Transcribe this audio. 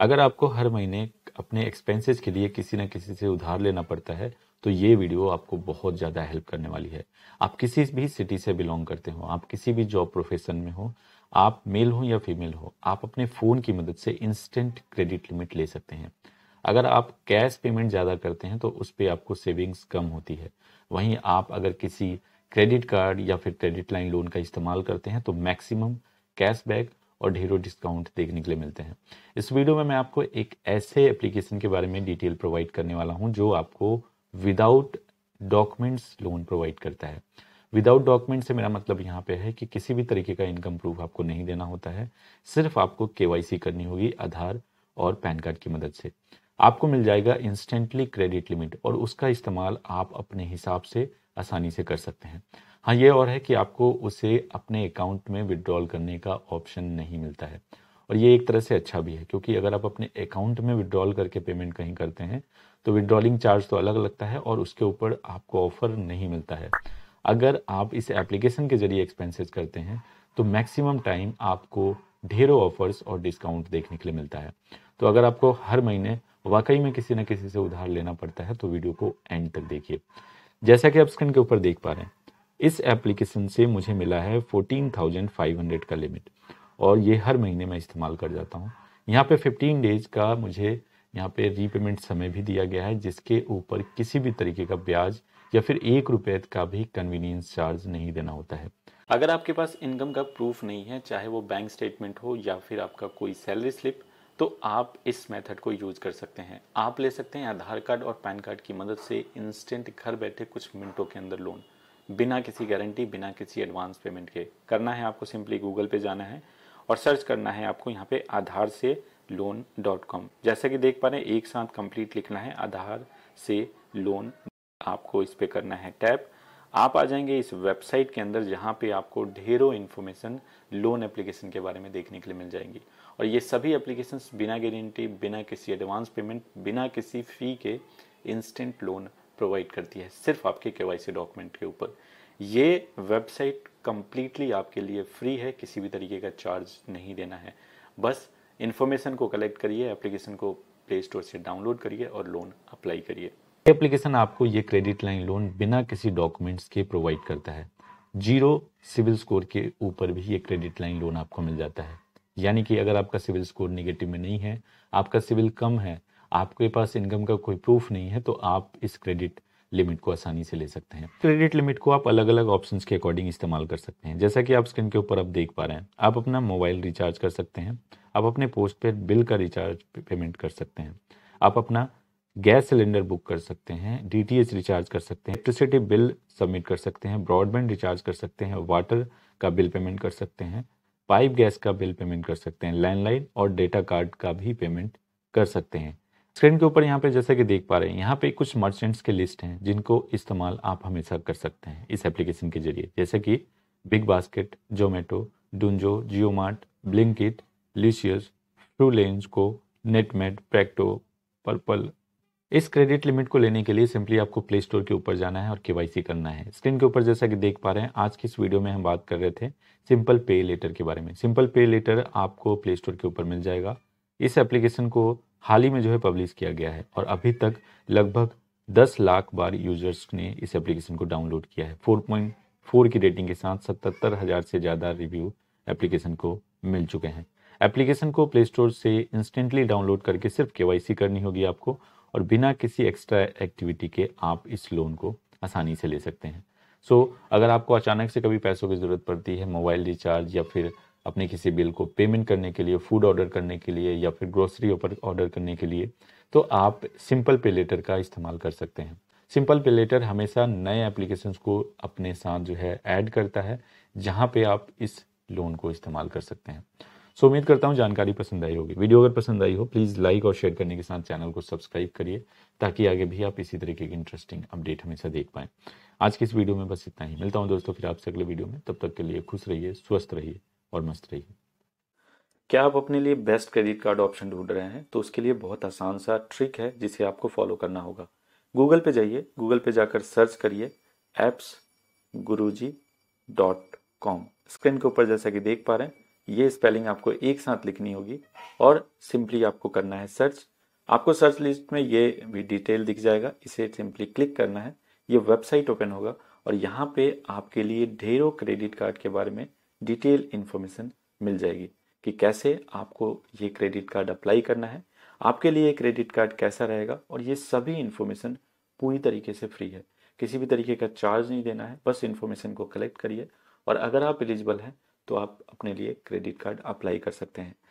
अगर आपको हर महीने अपने एक्सपेंसेस के लिए किसी न किसी से उधार लेना पड़ता है तो ये वीडियो आपको बहुत ज़्यादा हेल्प करने वाली है आप किसी भी सिटी से बिलोंग करते हो आप किसी भी जॉब प्रोफेशन में हो आप मेल हो या फीमेल हो आप अपने फ़ोन की मदद से इंस्टेंट क्रेडिट लिमिट ले सकते हैं अगर आप कैश पेमेंट ज़्यादा करते हैं तो उस पर आपको सेविंग्स कम होती है वहीं आप अगर किसी क्रेडिट कार्ड या फिर क्रेडिट लाइन लोन का इस्तेमाल करते हैं तो मैक्सिमम कैशबैक और ढेरों डिस्काउंट देखने के लिए मिलते हैं इस वीडियो में मैं आपको एक ऐसे एप्लीकेशन के बारे में डिटेल प्रोवाइड करने वाला हूँ जो आपको विदाउट डॉक्यूमेंट्स लोन प्रोवाइड करता है विदाउट डॉक्यूमेंट से मेरा मतलब यहाँ पे है कि किसी भी तरीके का इनकम प्रूफ आपको नहीं देना होता है सिर्फ आपको केवाईसी करनी होगी आधार और पैन कार्ड की मदद से आपको मिल जाएगा इंस्टेंटली क्रेडिट लिमिट और उसका इस्तेमाल आप अपने हिसाब से आसानी से कर सकते हैं हाँ ये और है कि आपको उसे अपने अकाउंट में विड्रॉल करने का ऑप्शन नहीं मिलता है और ये एक तरह से अच्छा भी है क्योंकि अगर आप अपने अकाउंट में विड्रॉल करके पेमेंट कहीं करते हैं तो विड्रॉलिंग चार्ज तो अलग लगता है और उसके ऊपर आपको ऑफर नहीं मिलता है अगर आप इस एप्लीकेशन के जरिए एक्सपेंसेस करते हैं तो मैक्सिमम टाइम आपको ढेरों ऑफर्स और डिस्काउंट देखने के लिए मिलता है तो अगर आपको हर महीने वाकई में किसी न किसी से उधार लेना पड़ता है तो वीडियो को एंड तक देखिए जैसा कि आप स्क्रीन के ऊपर देख पा रहे हैं इस एप्लीकेशन से मुझे मिला है 14,500 का लिमिट और ये हर महीने मैं इस्तेमाल कर जाता हूँ यहाँ पे 15 डेज का मुझे यहाँ पे रीपेमेंट समय भी दिया गया है जिसके ऊपर किसी भी तरीके का ब्याज या फिर एक रुपये का भी कन्वीनियंस चार्ज नहीं देना होता है अगर आपके पास इनकम का प्रूफ नहीं है चाहे वो बैंक स्टेटमेंट हो या फिर आपका कोई सैलरी स्लिप तो आप इस मेथड को यूज कर सकते हैं आप ले सकते हैं आधार कार्ड और पैन कार्ड की मदद से इंस्टेंट घर बैठे कुछ मिनटों के अंदर लोन बिना किसी गारंटी बिना किसी एडवांस पेमेंट के करना है आपको सिंपली गूगल पे जाना है और सर्च करना है आपको यहाँ पे आधार से लोन डॉट कॉम जैसा कि देख पा रहे हैं एक साथ कंप्लीट लिखना है आधार से लोन आपको इस पर करना है टैप आप आ जाएंगे इस वेबसाइट के अंदर जहाँ पे आपको ढेरों इन्फॉर्मेशन लोन एप्लीकेशन के बारे में देखने के लिए मिल जाएंगी और ये सभी एप्लीकेशन बिना गारंटी बिना किसी एडवांस पेमेंट बिना किसी फ़ी के इंस्टेंट लोन प्रोवाइड करती है सिर्फ आपके के डॉक्यूमेंट के ऊपर ये वेबसाइट कम्प्लीटली आपके लिए फ्री है किसी भी तरीके का चार्ज नहीं देना है बस इन्फॉर्मेशन को कलेक्ट करिए एप्लीकेशन को प्ले स्टोर से डाउनलोड करिए और लोन अप्लाई करिए एप्लीकेशन आपको ये क्रेडिट लाइन लोन बिना किसी डॉक्यूमेंट्स के प्रोवाइड करता है जीरो सिविल स्कोर के ऊपर भी ये क्रेडिट लाइन लोन आपको मिल जाता है यानी कि अगर आपका सिविल स्कोर निगेटिव में नहीं है आपका सिविल कम है आपके पास इनकम का कोई प्रूफ नहीं है तो आप इस क्रेडिट लिमिट को आसानी से ले सकते हैं क्रेडिट लिमिट को आप अलग अलग ऑप्शन के अकॉर्डिंग इस्तेमाल कर सकते हैं जैसा कि आप स्क्रीन के ऊपर आप देख पा रहे हैं आप अपना मोबाइल रिचार्ज कर सकते हैं आप अपने पोस्ट पेड बिल का रिचार्ज पेमेंट कर सकते हैं आप अपना गैस सिलेंडर बुक कर सकते हैं डीटीएच रिचार्ज कर सकते हैं इलेक्ट्रिसिटी बिल सबमिट कर सकते हैं ब्रॉडबैंड रिचार्ज कर सकते हैं वाटर का बिल पेमेंट कर सकते हैं पाइप गैस का बिल पेमेंट कर सकते हैं लैंडलाइन और डेटा कार्ड का भी पेमेंट कर सकते हैं स्क्रीन के ऊपर यहाँ पे जैसे कि देख पा रहे हैं यहाँ पे कुछ मर्चेंट्स के लिस्ट हैं जिनको इस्तेमाल आप हमेशा कर सकते हैं इस एप्लीकेशन के जरिए जैसे कि BigBasket Zomato Dunzo Jio mart Blinkit Licious ट्रूलेंस को नेटमेट प्रैक्टो पर्पल इस क्रेडिट लिमिट को लेने के लिए सिंपली आपको प्ले स्टोर के ऊपर जाना है और के करना है स्क्रीन के ऊपर जैसा कि देख पा रहे हैं आज की इस वीडियो में हम बात कर रहे थे सिंपल पे लेटर के बारे में सिंपल पे लेटर आपको प्ले स्टोर के ऊपर मिल जाएगा इस एप्लीकेशन को हाल ही में जो है पब्लिश किया गया है और अभी तक लगभग दस लाख बार यूजर्स ने इस एप्लीकेशन को डाउनलोड किया है फोर पॉइंट फोर की रेटिंग के साथ सतहत्तर हज़ार से ज़्यादा रिव्यू एप्लीकेशन को मिल चुके हैं एप्लीकेशन को प्ले स्टोर से इंस्टेंटली डाउनलोड करके सिर्फ के करनी होगी आपको और बिना किसी एक्स्ट्रा एक्टिविटी के आप इस लोन को आसानी से ले सकते हैं सो so, अगर आपको अचानक से कभी पैसों की ज़रूरत पड़ती है मोबाइल रिचार्ज या फिर अपने किसी बिल को पेमेंट करने के लिए फूड ऑर्डर करने के लिए या फिर ग्रोसरी ऑर्डर करने के लिए तो आप सिंपल पे लेटर का इस्तेमाल कर सकते हैं सिंपल पे लेटर हमेशा नए एप्लीकेशन को अपने साथ जो है ऐड करता है जहाँ पे आप इस लोन को इस्तेमाल कर सकते हैं सो उम्मीद करता हूँ जानकारी पसंद आई होगी वीडियो अगर पसंद आई हो प्लीज़ लाइक और शेयर करने के साथ चैनल को सब्सक्राइब करिए ताकि आगे भी आप इसी तरीके की इंटरेस्टिंग अपडेट हमेशा देख पाएँ आज की इस वीडियो में बस इतना ही मिलता हूँ दोस्तों फिर आपसे अगले वीडियो में तब तक के लिए खुश रहिए स्वस्थ रहिए और मस्त रहिए क्या आप अपने लिए बेस्ट क्रेडिट कार्ड ऑप्शन ढूंढ रहे हैं तो उसके लिए बहुत आसान सा ट्रिक है जिसे आपको फॉलो करना होगा गूगल पे जाइए गूगल पे जाकर सर्च करिए apps G dot com screen के ऊपर जैसा कि देख पा रहे हैं ये स्पेलिंग आपको एक साथ लिखनी होगी और सिंपली आपको करना है सर्च आपको सर्च लिस्ट में ये भी डिटेल दिख जाएगा इसे सिंपली क्लिक करना है ये वेबसाइट ओपन होगा और यहाँ पे आपके लिए ढेरों क्रेडिट कार्ड के बारे में डिटेल इन्फॉर्मेशन मिल जाएगी कि कैसे आपको ये क्रेडिट कार्ड अप्लाई करना है आपके लिए क्रेडिट कार्ड कैसा रहेगा और ये सभी इन्फॉर्मेशन पूरी तरीके से फ्री है किसी भी तरीके का चार्ज नहीं देना है बस इन्फॉर्मेशन को कलेक्ट करिए और अगर आप एलिजिबल हैं तो आप अपने लिए क्रेडिट कार्ड अप्लाई कर सकते हैं